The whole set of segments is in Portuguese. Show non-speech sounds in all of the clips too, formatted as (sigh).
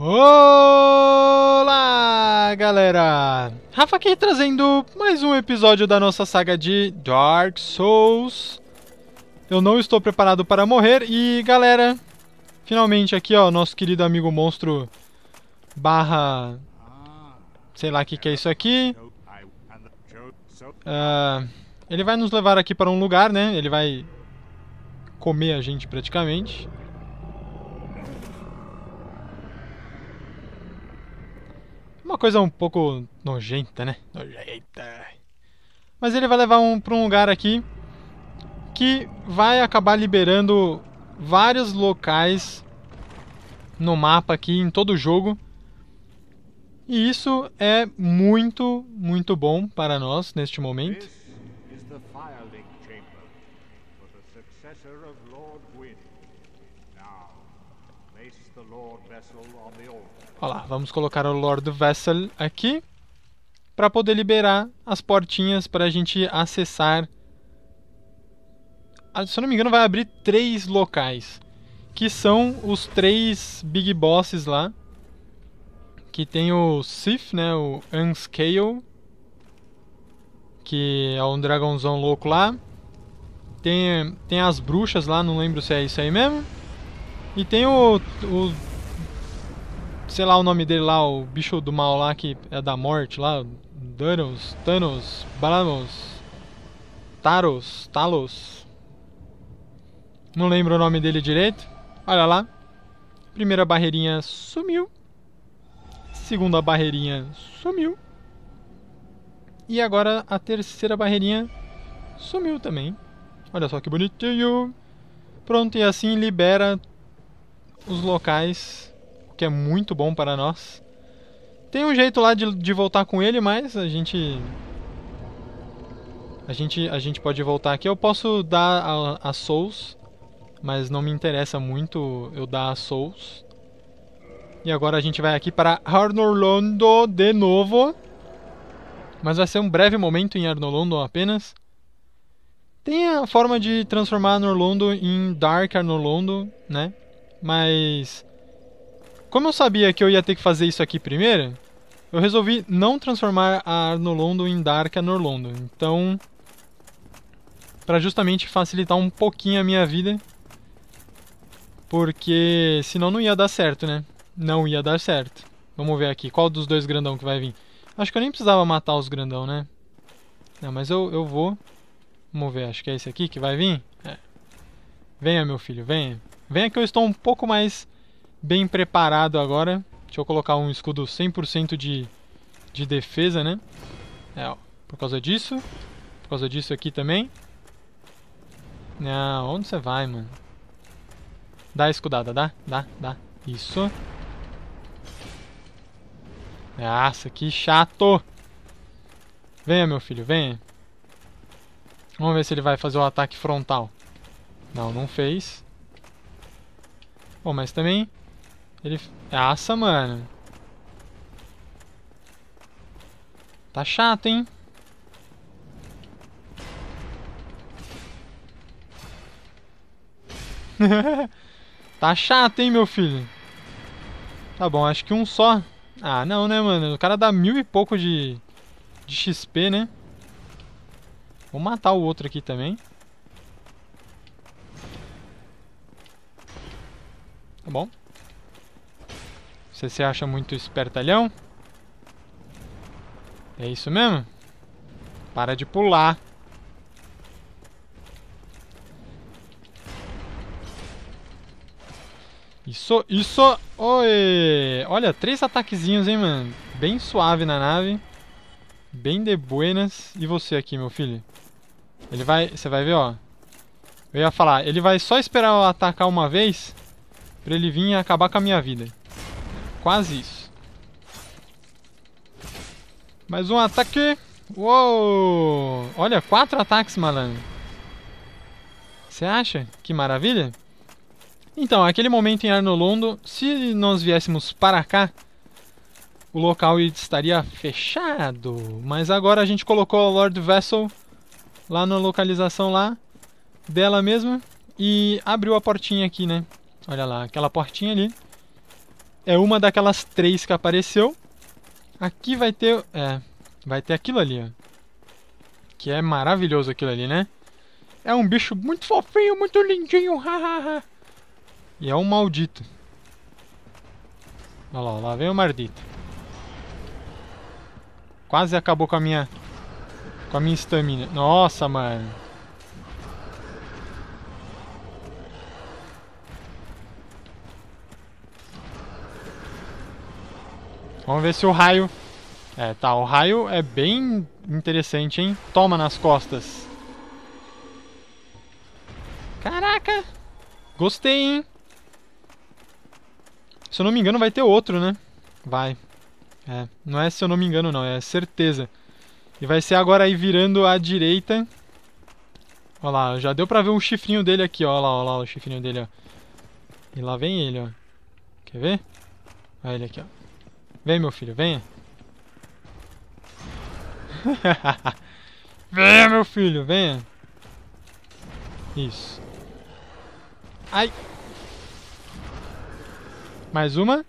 Olá, galera! Rafa aqui trazendo mais um episódio da nossa saga de Dark Souls. Eu não estou preparado para morrer e, galera, finalmente aqui, ó, nosso querido amigo monstro barra... Sei lá o que, que é isso aqui. Uh, ele vai nos levar aqui para um lugar, né? Ele vai comer a gente praticamente. Uma coisa um pouco nojenta, né? Nojenta. Mas ele vai levar um para um lugar aqui que vai acabar liberando vários locais no mapa aqui em todo o jogo. E isso é muito, muito bom para nós neste momento. Gwyn. Now, Olha lá, vamos colocar o Lord Vessel aqui para poder liberar as portinhas para a gente acessar. Ah, se eu não me engano, vai abrir três locais, que são os três big bosses lá, que tem o Sif, né, o Unscale, que é um dragãozão louco lá. Tem, tem as bruxas lá, não lembro se é isso aí mesmo. E tem o, o, Sei lá o nome dele lá, o bicho do mal lá que é da morte lá. Danos, Thanos, Balanos Taros, Talos. Não lembro o nome dele direito. Olha lá. Primeira barreirinha sumiu. Segunda barreirinha sumiu. E agora a terceira barreirinha sumiu também. Olha só que bonitinho. Pronto, e assim libera os locais, o que é muito bom para nós. Tem um jeito lá de, de voltar com ele, mas a gente a gente, a gente pode voltar aqui. Eu posso dar a, a, Souls, mas não me interessa muito eu dar a Souls. E agora a gente vai aqui para Arnolondo de novo. Mas vai ser um breve momento em Arnolondo apenas. Tem a forma de transformar Arnolondo em Dark Arnolondo, né? Mas. Como eu sabia que eu ia ter que fazer isso aqui primeiro, eu resolvi não transformar a Arnolondo em Dark Arnolondo. Então. para justamente facilitar um pouquinho a minha vida. Porque senão não ia dar certo, né? Não ia dar certo. Vamos ver aqui. Qual dos dois grandão que vai vir? Acho que eu nem precisava matar os grandão, né? Não, mas eu, eu vou. Vamos ver, acho que é esse aqui que vai vir. É. Venha, meu filho, venha. Venha que eu estou um pouco mais bem preparado agora. Deixa eu colocar um escudo 100% de, de defesa, né? É, ó, por causa disso. Por causa disso aqui também. Não, onde você vai, mano? Dá a escudada, dá, dá, dá. Isso. Nossa, que chato. Venha, meu filho, venha. Vamos ver se ele vai fazer o ataque frontal. Não, não fez. Pô, mas também... Ele... Nossa, mano. Tá chato, hein? (laughs) tá chato, hein, meu filho? Tá bom, acho que um só. Ah, não, né, mano? O cara dá mil e pouco de, de XP, né? Vou matar o outro aqui também. Tá bom. Você se acha muito espertalhão? É isso mesmo? Para de pular. Isso, isso! Oi! Olha, três ataquezinhos, hein, mano? Bem suave na nave. Bem de buenas. E você aqui, meu filho? Ele vai... Você vai ver, ó. Eu ia falar, ele vai só esperar eu atacar uma vez... Pra ele vir e acabar com a minha vida. Quase isso. Mais um ataque. Uou! Olha, quatro ataques, malandro. Você acha? Que maravilha. Então, aquele momento em Arnolondo, se nós viéssemos para cá, o local estaria fechado. Mas agora a gente colocou o Lord Vessel lá na localização lá dela mesma e abriu a portinha aqui, né? Olha lá, aquela portinha ali. É uma daquelas três que apareceu. Aqui vai ter... É, vai ter aquilo ali, ó. Que é maravilhoso aquilo ali, né? É um bicho muito fofinho, muito lindinho, hahaha. e é um maldito. Olha lá, lá vem o maldito. Quase acabou com a minha... Com a minha estamina. Nossa, mano. Vamos ver se o raio... É, tá, o raio é bem interessante, hein? Toma nas costas. Caraca! Gostei, hein? Se eu não me engano, vai ter outro, né? Vai. É, não é se eu não me engano, não. É certeza. E vai ser agora aí virando à direita. Olha lá, já deu pra ver um chifrinho dele aqui, ó. Olha lá, olha lá o chifrinho dele, ó. E lá vem ele, ó. Quer ver? Olha ele aqui, ó. Vem, meu filho, venha. (laughs) venha, meu filho, venha. Isso. Ai. Mais uma.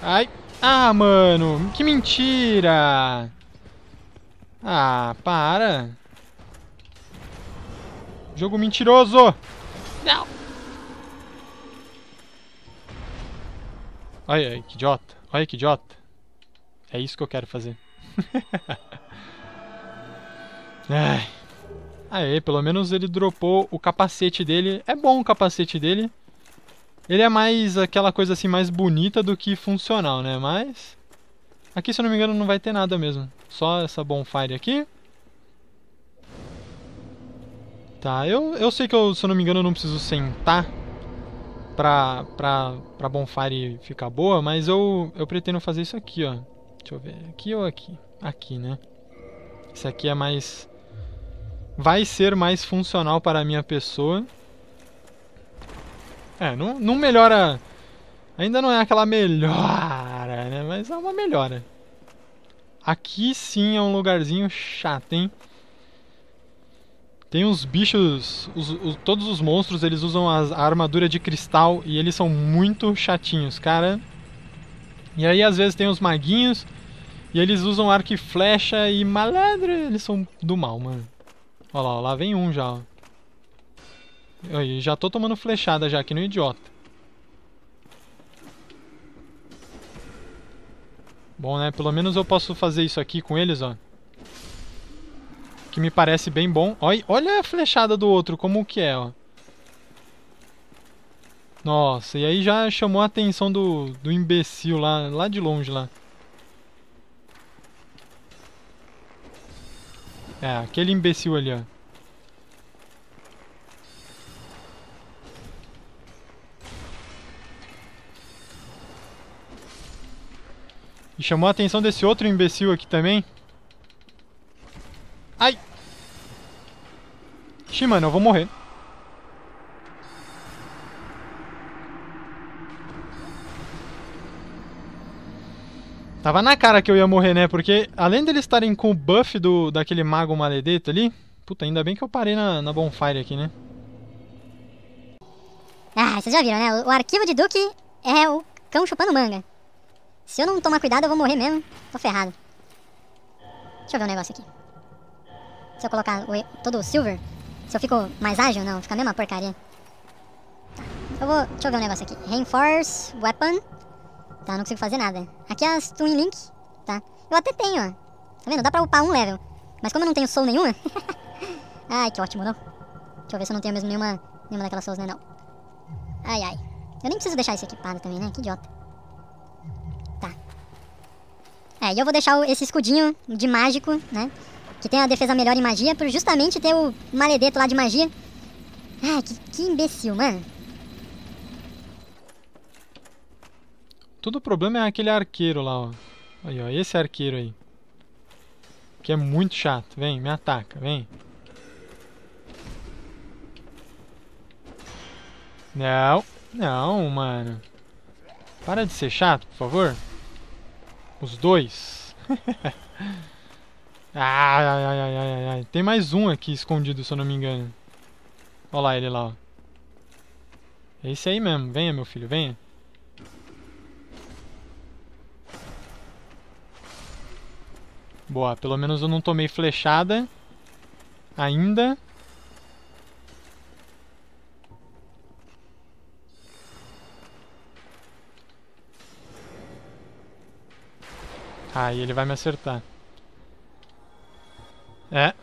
Ai. Ah, mano. Que mentira. Ah, para. Jogo mentiroso. Não. Ai, ai, que idiota. Olha que idiota. É isso que eu quero fazer. (laughs) Ai. Aê, pelo menos ele dropou o capacete dele. É bom o capacete dele. Ele é mais aquela coisa assim, mais bonita do que funcional, né? Mas... Aqui, se eu não me engano, não vai ter nada mesmo. Só essa bonfire aqui. Tá, eu, eu sei que eu, se eu não me engano, eu não preciso sentar pra, pra, pra Bonfire ficar boa, mas eu, eu pretendo fazer isso aqui, ó. Deixa eu ver, aqui ou aqui? Aqui, né? Isso aqui é mais... Vai ser mais funcional para a minha pessoa. É, não, não melhora... Ainda não é aquela melhora, né? Mas é uma melhora. Aqui sim é um lugarzinho chato, hein? Tem uns bichos, os, os, todos os monstros eles usam as, a armadura de cristal e eles são muito chatinhos, cara. E aí às vezes tem os maguinhos e eles usam arco e flecha e malandro, eles são do mal, mano. Olha lá, lá vem um já, ó. já tô tomando flechada já aqui no idiota. Bom, né? Pelo menos eu posso fazer isso aqui com eles, ó que me parece bem bom. Olha, a flechada do outro, como que é, ó. Nossa, e aí já chamou a atenção do, do imbecil lá, lá de longe lá. É, aquele imbecil ali, ó. E chamou a atenção desse outro imbecil aqui também. Ai! Xiii, mano, eu vou morrer. Tava na cara que eu ia morrer, né? Porque além deles estarem com o buff do, daquele mago maledeto ali. Puta, ainda bem que eu parei na, na bonfire aqui, né? Ah, vocês já viram, né? O, o arquivo de Duke é o cão chupando manga. Se eu não tomar cuidado, eu vou morrer mesmo. Tô ferrado. Deixa eu ver um negócio aqui. Se eu colocar o, todo o silver, se eu fico mais ágil, não, fica a mesma porcaria. Tá, eu vou, deixa eu ver um negócio aqui. Reinforce Weapon. Tá, não consigo fazer nada. Aqui é as Twin Link, tá. Eu até tenho, ó. Tá vendo? Dá pra upar um level. Mas como eu não tenho soul nenhuma... (laughs) ai, que ótimo, não? Deixa eu ver se eu não tenho mesmo nenhuma, nenhuma daquelas souls, né, não. Ai, ai. Eu nem preciso deixar isso equipado também, né? Que idiota. Tá. É, e eu vou deixar esse escudinho de mágico, né? que tem a defesa melhor em magia, por justamente ter o maledeto lá de magia. Ah, que, que imbecil, mano. Todo o problema é aquele arqueiro lá, ó. Aí, ó, esse arqueiro aí. Que é muito chato. Vem, me ataca, vem. Não, não, mano. Para de ser chato, por favor. Os dois. (laughs) Ai, ai, ai, ai, ai, Tem mais um aqui escondido, se eu não me engano. Olha lá ele lá, ó. É esse aí mesmo. Venha, meu filho, venha. Boa, pelo menos eu não tomei flechada ainda. Ah, ele vai me acertar. É.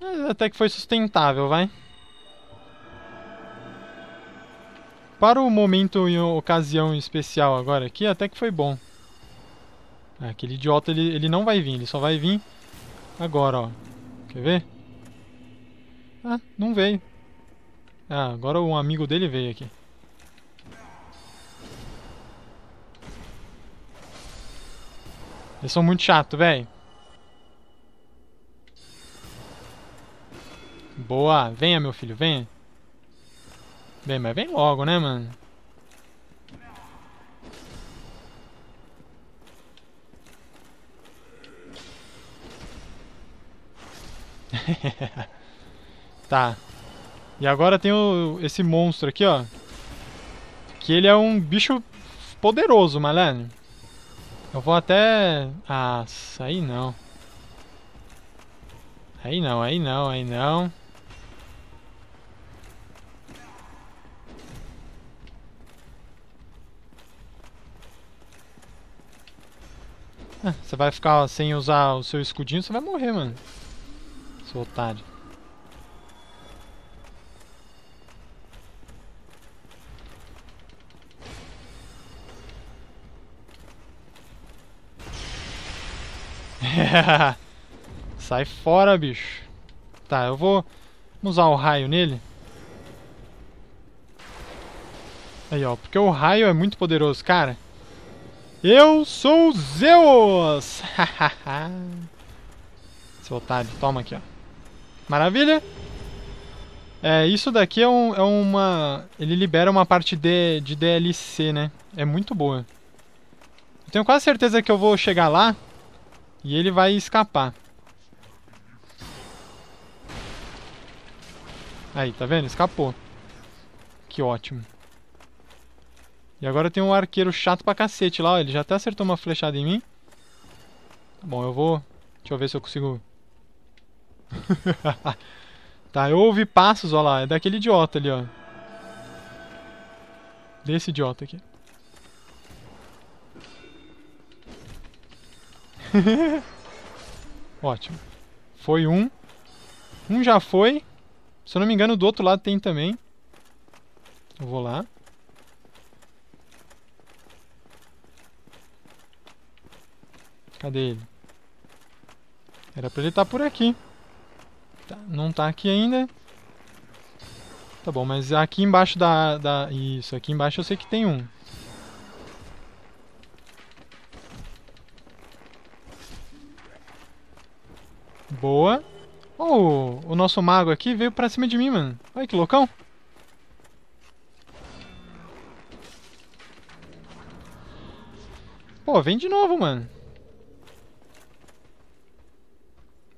Mas até que foi sustentável, vai. Para o momento e ocasião especial agora aqui, até que foi bom. Ah, aquele idiota, ele, ele não vai vir. Ele só vai vir agora, ó. Quer ver? Ah, não veio. Ah, agora um amigo dele veio aqui. Eles são muito chato, velho. Boa. Venha, meu filho, venha. Vem, mas vem logo, né, mano? (laughs) tá. E agora tem o, esse monstro aqui, ó. Que ele é um bicho poderoso, malandro. Eu vou até... Ah, aí não. Aí não, aí não, aí não. É, você vai ficar sem usar o seu escudinho, você vai morrer, mano. Seu otário. (laughs) Sai fora, bicho. Tá, eu vou usar o raio nele. Aí, ó. Porque o raio é muito poderoso, cara. Eu sou Zeus! Seu otário, toma aqui, ó. Maravilha! É, isso daqui é, um, é uma... Ele libera uma parte de, de DLC, né? É muito boa. Eu tenho quase certeza que eu vou chegar lá e ele vai escapar. Aí, tá vendo? Escapou. Que ótimo. E agora tem um arqueiro chato pra cacete lá, ó. Ele já até acertou uma flechada em mim. Tá bom, eu vou... Deixa eu ver se eu consigo... (laughs) tá, eu ouvi passos, ó lá. É daquele idiota ali, ó. Desse idiota aqui. (laughs) Ótimo. Foi um. Um já foi. Se eu não me engano, do outro lado tem também. Eu vou lá. Cadê ele? Era pra ele estar tá por aqui. Tá, não tá aqui ainda. Tá bom, mas aqui embaixo da, da... Isso, aqui embaixo eu sei que tem um. Boa. Oh, o nosso mago aqui veio pra cima de mim, mano. Olha que loucão. Pô, vem de novo, mano.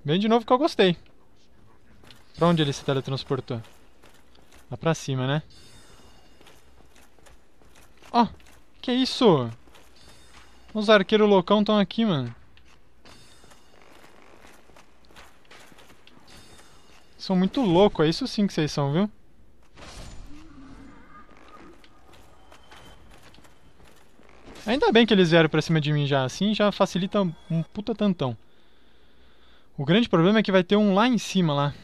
Vem de novo que eu gostei. Pra onde ele se teletransportou? Lá pra cima, né? Ó, oh, que isso? Os arqueiros loucão estão aqui, mano. São muito loucos, é isso sim que vocês são, viu? Ainda bem que eles vieram pra cima de mim já, assim já facilita um puta tantão. O grande problema é que vai ter um lá em cima lá.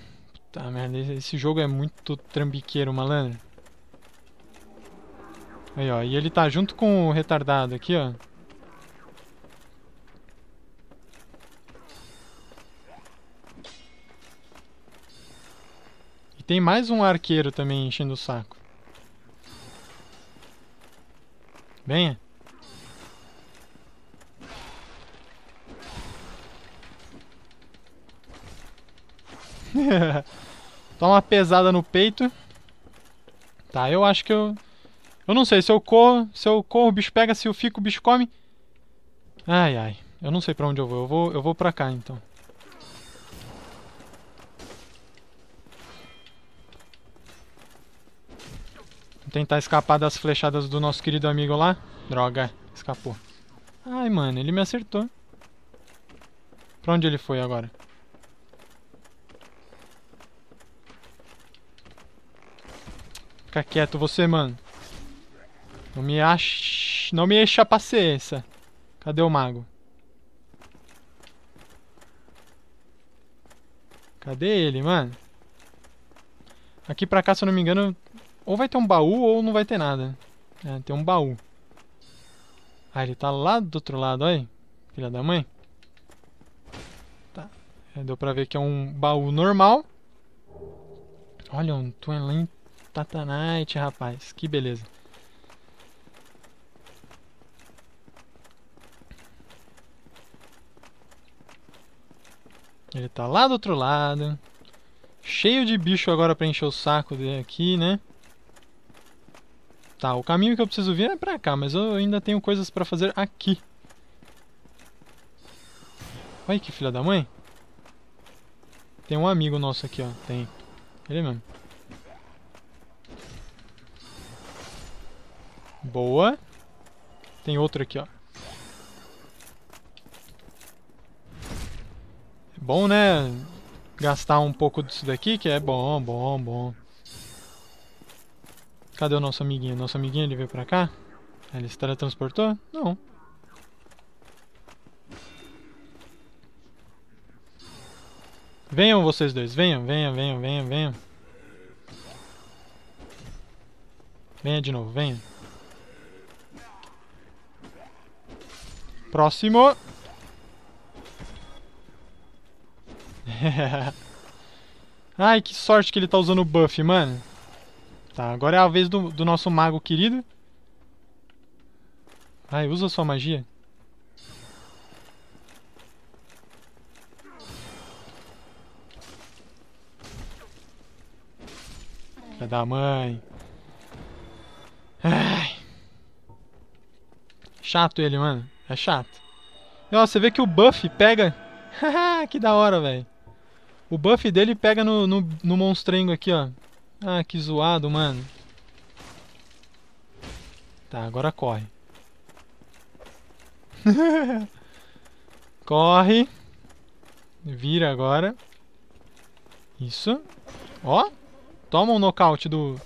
Puta merda, esse jogo é muito trambiqueiro, malandro. Aí, ó. E ele tá junto com o retardado aqui, ó. E tem mais um arqueiro também enchendo o saco. Venha. (laughs) Toma uma pesada no peito. Tá, eu acho que eu... Eu não sei, se eu corro, se eu corro o bicho pega, se eu fico o bicho come. Ai, ai. Eu não sei pra onde eu vou. Eu vou, eu vou pra cá, então. Vou tentar escapar das flechadas do nosso querido amigo lá. Droga, escapou. Ai, mano, ele me acertou. Pra onde ele foi agora? Fica quieto você, mano. Não me acha... Não me encha a paciência. Cadê o mago? Cadê ele, mano? Aqui pra cá, se eu não me engano, ou vai ter um baú ou não vai ter nada. É, tem um baú. Ah, ele tá lá do outro lado, olha aí. Filha da mãe. Tá. É, deu pra ver que é um baú normal. Olha, um túnel Tatanite, rapaz. Que beleza. Ele tá lá do outro lado. Cheio de bicho agora pra encher o saco dele aqui, né? Tá, o caminho que eu preciso vir é pra cá, mas eu ainda tenho coisas pra fazer aqui. Olha que filha da mãe. Tem um amigo nosso aqui, ó. Tem. Ele mesmo. Boa. Tem outro aqui, ó. É bom, né? Gastar um pouco disso daqui, que é bom, bom, bom. Cadê o nosso amiguinho? Nosso amiguinho, ele veio pra cá? Ele se teletransportou? Não. Venham vocês dois, venham, venham, venham, venham, venham. Venha de novo, venha. Próximo. (laughs) Ai, que sorte que ele tá usando o buff, mano. Tá, agora é a vez do, do nosso mago querido. Ai, usa sua magia. Filha da mãe. Ai. Chato ele, mano. É chato. E, ó, você vê que o buff pega. (laughs) que da hora, velho. O buff dele pega no, no, no monstrengo aqui, ó. Ah, que zoado, mano. Tá, agora corre. (laughs) corre. Vira agora. Isso. Ó. Toma um nocaute do...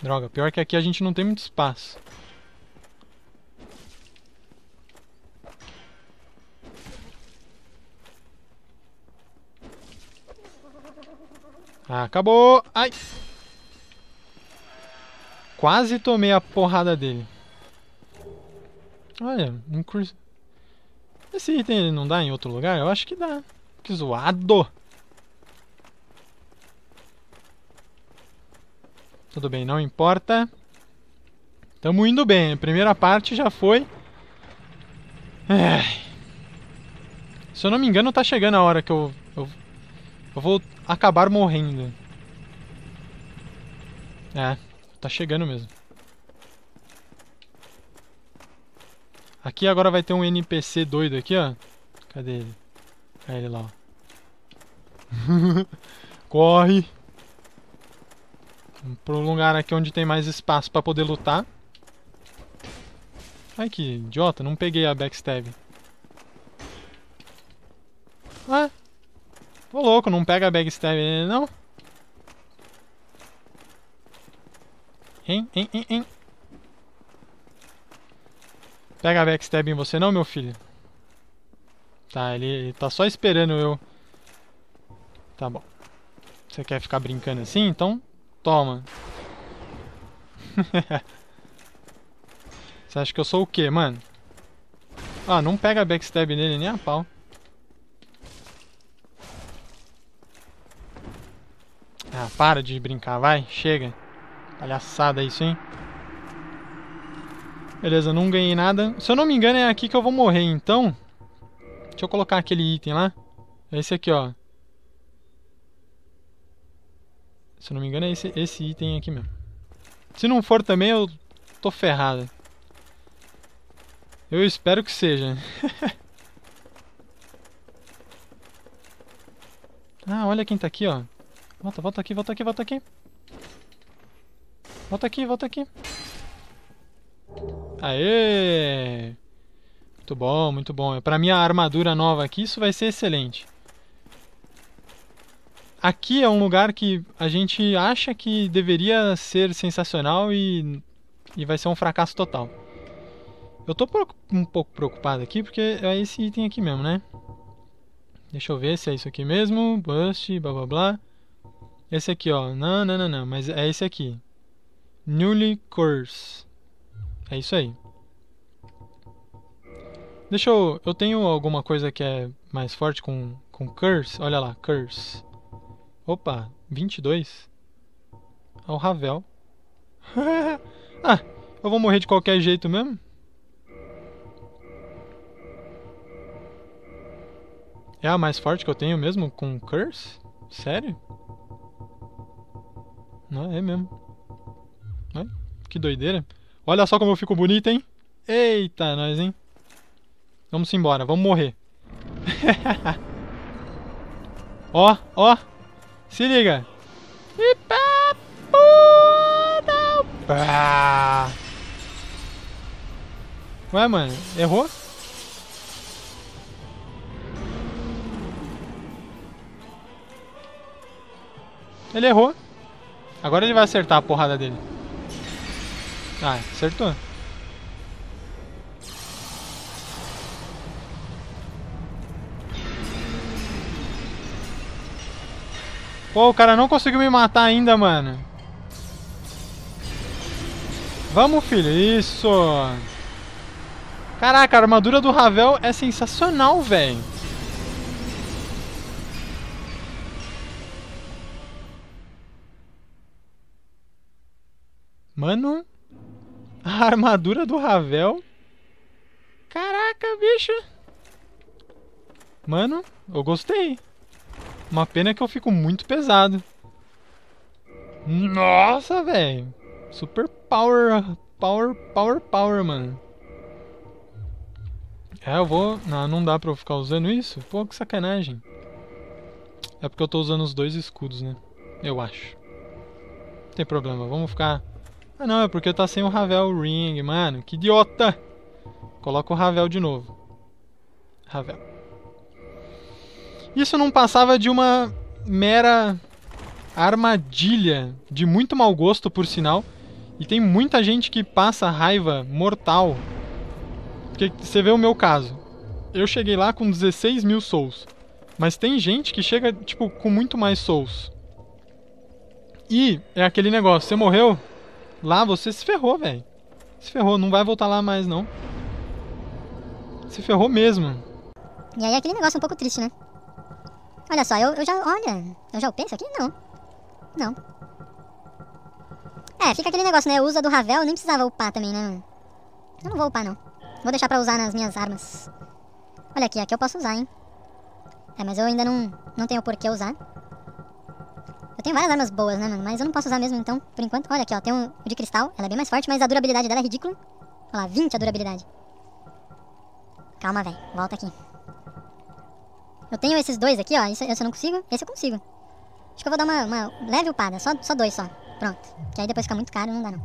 Droga, pior que aqui a gente não tem muito espaço. Acabou! Ai! Quase tomei a porrada dele. Olha, incurs... Esse item ele não dá em outro lugar? Eu acho que dá. Que zoado! Tudo bem, não importa. Tamo indo bem. A primeira parte já foi. É. Se eu não me engano, tá chegando a hora que eu... Eu, eu vou acabar morrendo. É, tá chegando mesmo. Aqui agora vai ter um NPC doido aqui, ó. Cadê ele? É ele lá, ó. (laughs) Corre! Vamos pro lugar aqui onde tem mais espaço pra poder lutar. Ai que idiota, não peguei a backstab. Ah, Ô louco, não pega a backstab nele não? Hein, hein, hein, hein. Pega a backstab em você não, meu filho? Tá, ele, ele tá só esperando eu. Tá bom. Você quer ficar brincando assim? Então, toma. (laughs) você acha que eu sou o quê, mano? Ah, não pega a backstab nele nem a pau. Ah, para de brincar, vai, chega. Palhaçada isso, hein? Beleza, não ganhei nada. Se eu não me engano, é aqui que eu vou morrer, então... Deixa eu colocar aquele item lá. É esse aqui, ó. Se eu não me engano, é esse, esse item aqui mesmo. Se não for também, eu tô ferrado. Eu espero que seja. (laughs) ah, olha quem tá aqui, ó. Volta, volta aqui, volta aqui, volta aqui. Volta aqui, volta aqui. Aê! Muito bom, muito bom. Pra minha armadura nova aqui, isso vai ser excelente. Aqui é um lugar que a gente acha que deveria ser sensacional e, e vai ser um fracasso total. Eu tô um pouco preocupado aqui, porque é esse item aqui mesmo, né? Deixa eu ver se é isso aqui mesmo. Bust, blá blá blá. Esse aqui, ó. Não, não, não, não. Mas é esse aqui. Newly curse É isso aí. Deixa eu... Eu tenho alguma coisa que é mais forte com, com curse. Olha lá, curse. Opa, 22. Ao é Ravel. (laughs) ah, eu vou morrer de qualquer jeito mesmo? É a mais forte que eu tenho mesmo com curse? Sério? É mesmo. É? Que doideira. Olha só como eu fico bonito, hein? Eita, nós, hein? Vamos embora, vamos morrer. (laughs) ó, ó. Se liga. Ipa, puta, pá. Ué, mano, errou? Ele errou. Agora ele vai acertar a porrada dele. Ah, acertou. Pô, o cara não conseguiu me matar ainda, mano. Vamos, filho. Isso. Caraca, a armadura do Ravel é sensacional, velho. Mano, a armadura do Ravel. Caraca, bicho. Mano, eu gostei. Uma pena que eu fico muito pesado. Nossa, velho. Super power, power, power, power, mano. É, eu vou... Não, não dá pra eu ficar usando isso? Pô, que sacanagem. É porque eu tô usando os dois escudos, né? Eu acho. Não tem problema, vamos ficar ah não, é porque tá sem o Ravel Ring, mano. Que idiota! Coloca o Ravel de novo. Ravel. Isso não passava de uma mera armadilha de muito mau gosto, por sinal. E tem muita gente que passa raiva mortal. Porque você vê o meu caso. Eu cheguei lá com 16 mil souls. Mas tem gente que chega, tipo, com muito mais souls. E é aquele negócio, você morreu, Lá você se ferrou, velho. Se ferrou, não vai voltar lá mais, não. Se ferrou mesmo. E aí aquele negócio um pouco triste, né? Olha só, eu, eu já. Olha, eu já penso aqui? Não. Não. É, fica aquele negócio, né? usa do Ravel, nem precisava upar também, né? Eu não vou upar, não. Vou deixar pra usar nas minhas armas. Olha aqui, aqui eu posso usar, hein? É, mas eu ainda não, não tenho por que usar. Eu tenho várias armas boas, né, mano? Mas eu não posso usar mesmo, então, por enquanto. Olha aqui, ó. Tem um de cristal. Ela é bem mais forte, mas a durabilidade dela é ridícula. Olha lá, 20 a durabilidade. Calma, velho. Volta aqui. Eu tenho esses dois aqui, ó. Esse, esse eu não consigo. Esse eu consigo. Acho que eu vou dar uma, uma leve upada. Só, só dois, só. Pronto. Que aí depois fica muito caro, não dá, não.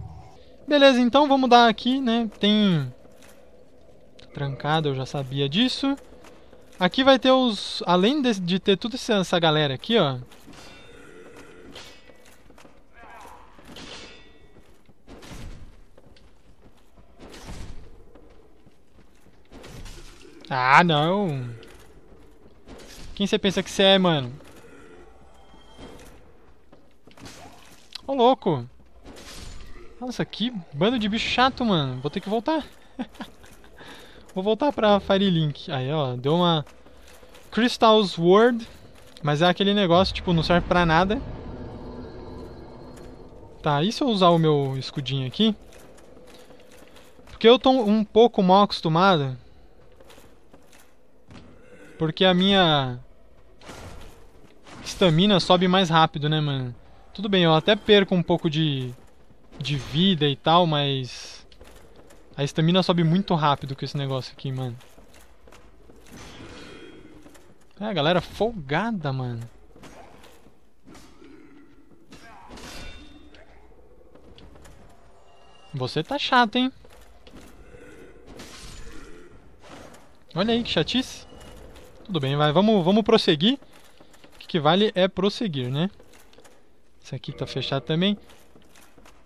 Beleza, então vamos dar aqui, né? Tem... Trancado, eu já sabia disso. Aqui vai ter os... Além de, de ter toda essa galera aqui, ó. Ah, não. Quem você pensa que você é, mano? Ô, louco. Nossa, que bando de bicho chato, mano. Vou ter que voltar. (laughs) Vou voltar pra Fire Link. Aí, ó, deu uma... Crystal Sword. Mas é aquele negócio, tipo, não serve pra nada. Tá, e se eu usar o meu escudinho aqui? Porque eu tô um pouco mal acostumado porque a minha estamina sobe mais rápido, né, mano? Tudo bem, eu até perco um pouco de, de vida e tal, mas a estamina sobe muito rápido com esse negócio aqui, mano. É, galera folgada, mano. Você tá chato, hein? Olha aí que chatice. Tudo bem, vai. Vamos, vamos prosseguir. O que, que vale é prosseguir, né? Esse aqui tá fechado também.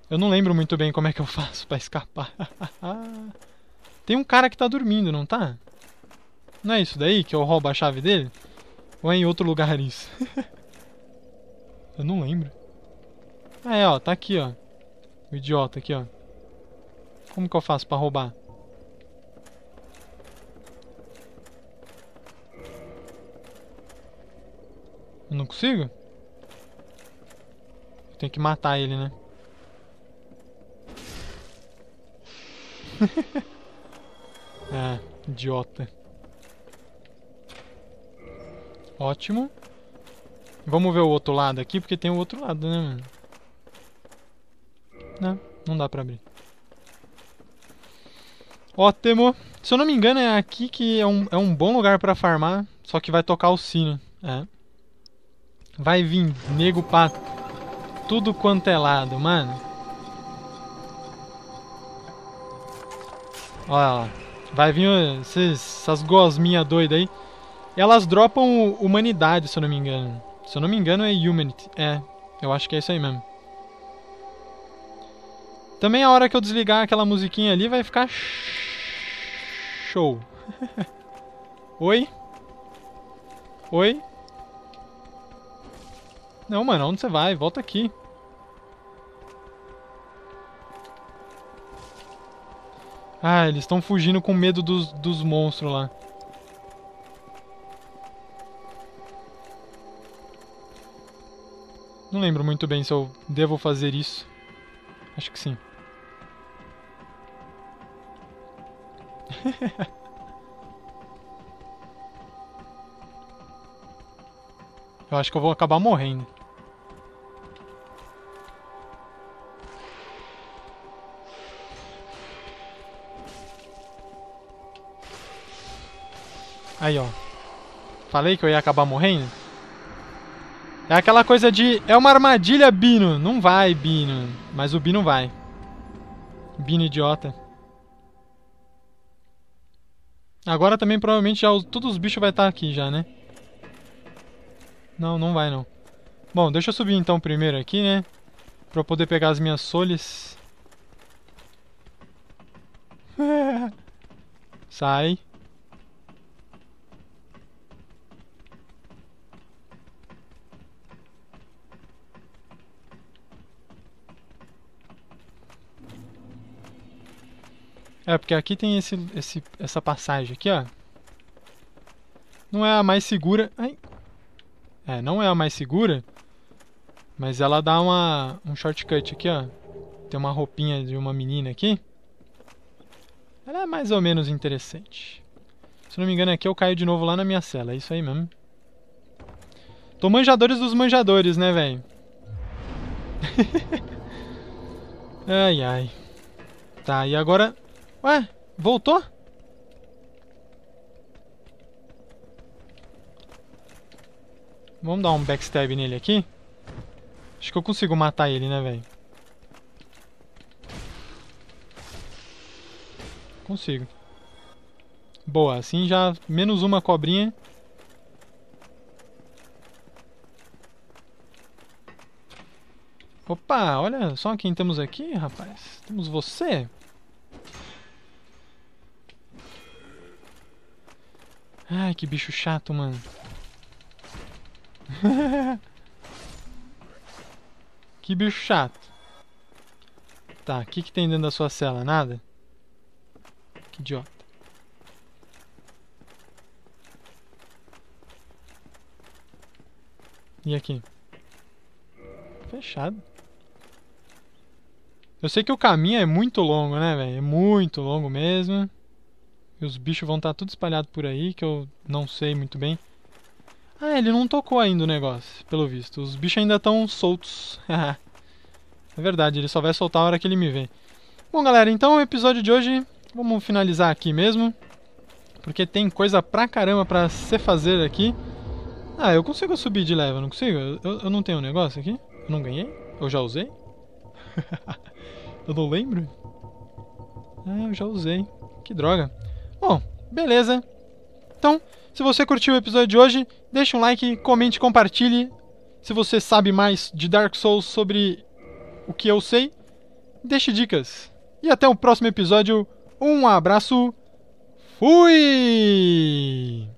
Eu não lembro muito bem como é que eu (laughs) faço pra escapar. (laughs) Tem um cara que tá dormindo, não tá? Não é isso daí que eu roubo a chave dele? Ou é em outro lugar isso? (laughs) eu não lembro. Ah, é, ó. Tá aqui, ó. O idiota aqui, ó. Como que eu faço pra roubar? Eu não consigo? Eu tenho que matar ele, né? (laughs) ah, idiota. Ótimo. Vamos ver o outro lado aqui, porque tem o outro lado, né, mano? Não, não dá pra abrir. Ótimo. Se eu não me engano, é aqui que é um, é um bom lugar pra farmar, só que vai tocar o sino. É. Vai vir nego pra tudo quanto é lado, mano. Olha lá. Vai vir esses, essas gosminhas doidas aí. Elas dropam humanidade, se eu não me engano. Se eu não me engano é humanity. É, eu acho que é isso aí mesmo. Também a hora que eu desligar aquela musiquinha ali vai ficar show. (laughs) Oi? Oi? Não, mano, onde você vai? Volta aqui. Ah, eles estão fugindo com medo dos, dos monstros lá. Não lembro muito bem se eu devo fazer isso. Acho que sim. (laughs) eu acho que eu vou acabar morrendo. Aí, ó. Falei que eu ia acabar morrendo? É aquela coisa de... É uma armadilha, Bino! Não vai, Bino. Mas o Bino vai. Bino idiota. Agora também provavelmente já os, todos os bichos vai estar aqui já, né? Não, não vai não. Bom, deixa eu subir então primeiro aqui, né? Pra eu poder pegar as minhas soles. (laughs) Sai. É, porque aqui tem esse, esse, essa passagem aqui, ó. Não é a mais segura. Ai. É, não é a mais segura. Mas ela dá uma, um shortcut aqui, ó. Tem uma roupinha de uma menina aqui. Ela é mais ou menos interessante. Se não me engano, aqui eu caio de novo lá na minha cela. É isso aí mesmo. Tô manjadores dos manjadores, né, velho? (laughs) ai, ai. Tá, e agora Ué, voltou? Vamos dar um backstab nele aqui. Acho que eu consigo matar ele, né, velho? Consigo. Boa, assim já menos uma cobrinha. Opa, olha só quem temos aqui, rapaz. Temos você. Ai, que bicho chato, mano. (laughs) que bicho chato. Tá, o que, que tem dentro da sua cela? Nada? Que idiota. E aqui? Fechado. Eu sei que o caminho é muito longo, né, velho? É muito longo mesmo. E os bichos vão estar tá tudo espalhado por aí, que eu não sei muito bem. Ah, ele não tocou ainda o negócio, pelo visto. Os bichos ainda estão soltos. (laughs) é verdade, ele só vai soltar a hora que ele me vê. Bom, galera, então o episódio de hoje vamos finalizar aqui mesmo. Porque tem coisa pra caramba pra se fazer aqui. Ah, eu consigo subir de leva, não consigo? Eu, eu não tenho um negócio aqui? Eu não ganhei? Eu já usei? (laughs) eu não lembro? Ah, eu já usei. Que droga. Bom, beleza. Então, se você curtiu o episódio de hoje, deixa um like, comente, compartilhe. Se você sabe mais de Dark Souls sobre o que eu sei, deixe dicas. E até o próximo episódio. Um abraço. Fui!